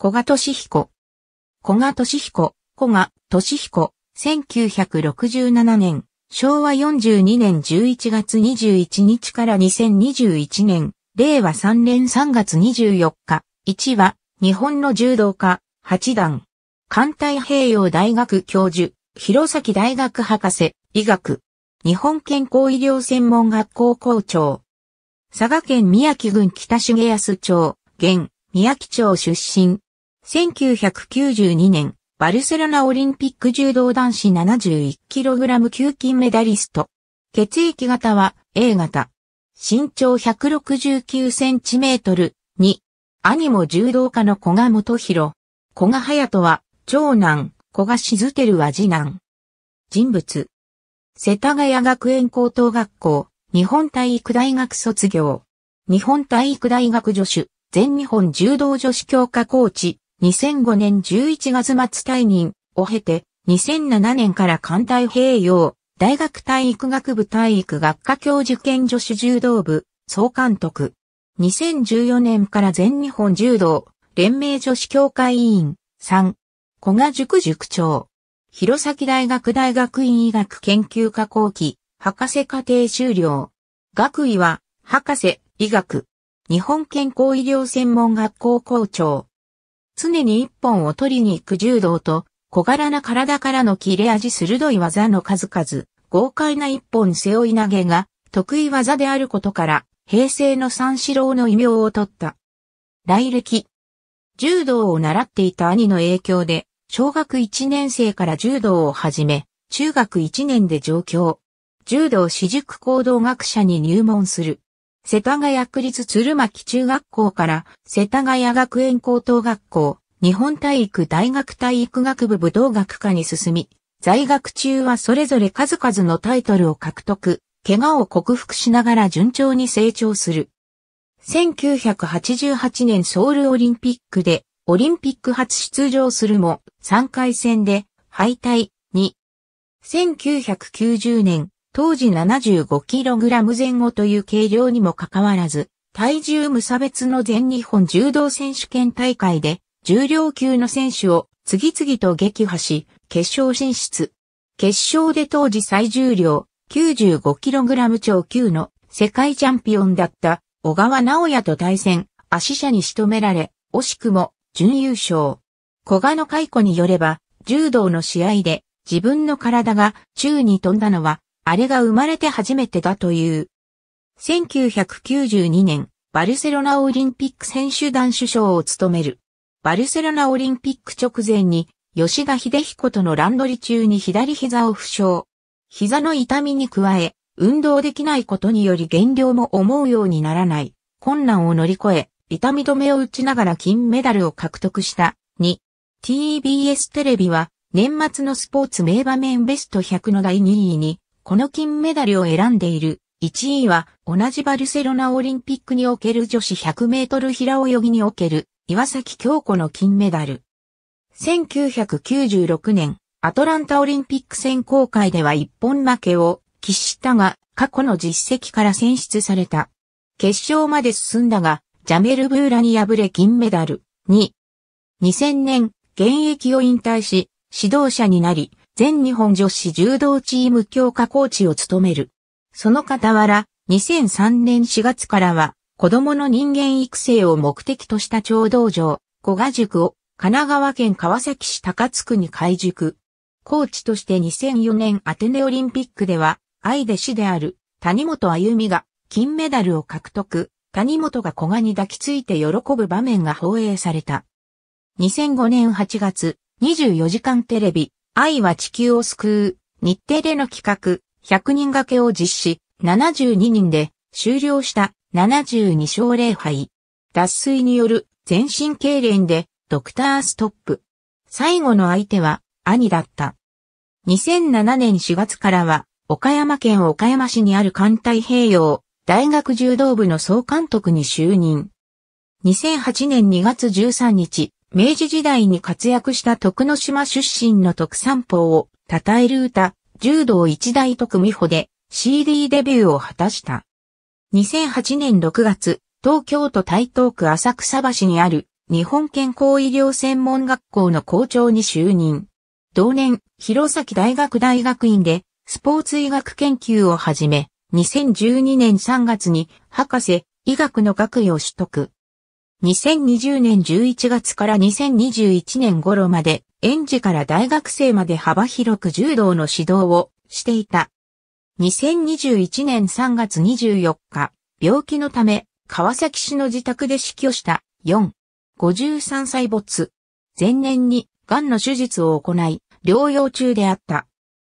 小賀俊彦。小賀俊彦、小賀俊彦、1967年、昭和42年11月21日から2021年、令和3年3月24日、1は、日本の柔道家、八段。関太平洋大学教授、弘前大学博士、医学。日本健康医療専門学校校長。佐賀県宮城郡北重安町、現、宮城町出身。1992年、バルセロナオリンピック柔道男子 71kg 級金メダリスト。血液型は A 型。身長 169cm。2、兄も柔道家の古賀元博。古賀隼人は、長男、古賀静輝は次男。人物。世田谷学園高等学校、日本体育大学卒業。日本体育大学助手、全日本柔道女子強化コーチ、2005年11月末退任を経て、2007年から艦隊兵用、大学体育学部体育学科教授兼助手柔道部、総監督。2014年から全日本柔道、連盟女子協会委員、3、古賀塾塾長。弘前大学大学院医学研究科後期、博士課程修了。学位は、博士、医学。日本健康医療専門学校校長。常に一本を取りに行く柔道と、小柄な体からの切れ味鋭い技の数々、豪快な一本背負い投げが得意技であることから、平成の三四郎の異名を取った。来歴。柔道を習っていた兄の影響で、小学1年生から柔道を始め、中学1年で上京。柔道私塾行動学者に入門する。世田谷区立鶴巻中学校から世田谷学園高等学校、日本体育大学体育学部武道学科に進み、在学中はそれぞれ数々のタイトルを獲得、怪我を克服しながら順調に成長する。1988年ソウルオリンピックでオリンピック初出場するも3回戦で敗退2。1990年当時 75kg 前後という軽量にもかかわらず、体重無差別の全日本柔道選手権大会で、重量級の選手を次々と撃破し、決勝進出。決勝で当時最重量 95kg 超級の世界チャンピオンだった小川直也と対戦、足者に仕留められ、惜しくも準優勝。小賀の解雇によれば、柔道の試合で自分の体が宙に飛んだのはあれが生まれて初めてだという。1992年、バルセロナオリンピック選手団首相を務める。バルセロナオリンピック直前に、吉田秀彦との乱取り中に左膝を負傷。膝の痛みに加え、運動できないことにより減量も思うようにならない。困難を乗り越え、痛み止めを打ちながら金メダルを獲得した。2、TBS テレビは、年末のスポーツ名場面ベスト100の第2位に、この金メダルを選んでいる。1位は、同じバルセロナオリンピックにおける女子100メートル平泳ぎにおける、岩崎京子の金メダル。1996年、アトランタオリンピック選考会では一本負けを喫したが、過去の実績から選出された。決勝まで進んだが、ジャメル・ブーラに敗れ銀メダル。2。2000年、現役を引退し、指導者になり、全日本女子柔道チーム強化コーチを務める。その傍ら、2003年4月からは、子供の人間育成を目的とした超道場、古賀塾を、神奈川県川崎市高津区に開塾。コーチとして2004年アテネオリンピックでは、愛弟子である谷本歩美が金メダルを獲得。谷本が古賀に抱きついて喜ぶ場面が放映された。2005年8月、24時間テレビ、愛は地球を救う、日程での企画、100人掛けを実施、72人で、終了した72勝0敗。脱水による全身痙攣で、ドクターストップ。最後の相手は、兄だった。2007年4月からは、岡山県岡山市にある関太平洋大学柔道部の総監督に就任。2008年2月13日、明治時代に活躍した徳之島出身の徳三法を称える歌、柔道一大徳美穂で CD デビューを果たした。2008年6月、東京都台東区浅草橋にある日本健康医療専門学校の校長に就任。同年、弘前大学大学院でスポーツ医学研究を始め、2012年3月に博士医学の学位を取得。2020年11月から2021年頃まで、園児から大学生まで幅広く柔道の指導をしていた。2021年3月24日、病気のため、川崎市の自宅で死去した4、53歳没。前年に、癌の手術を行い、療養中であった。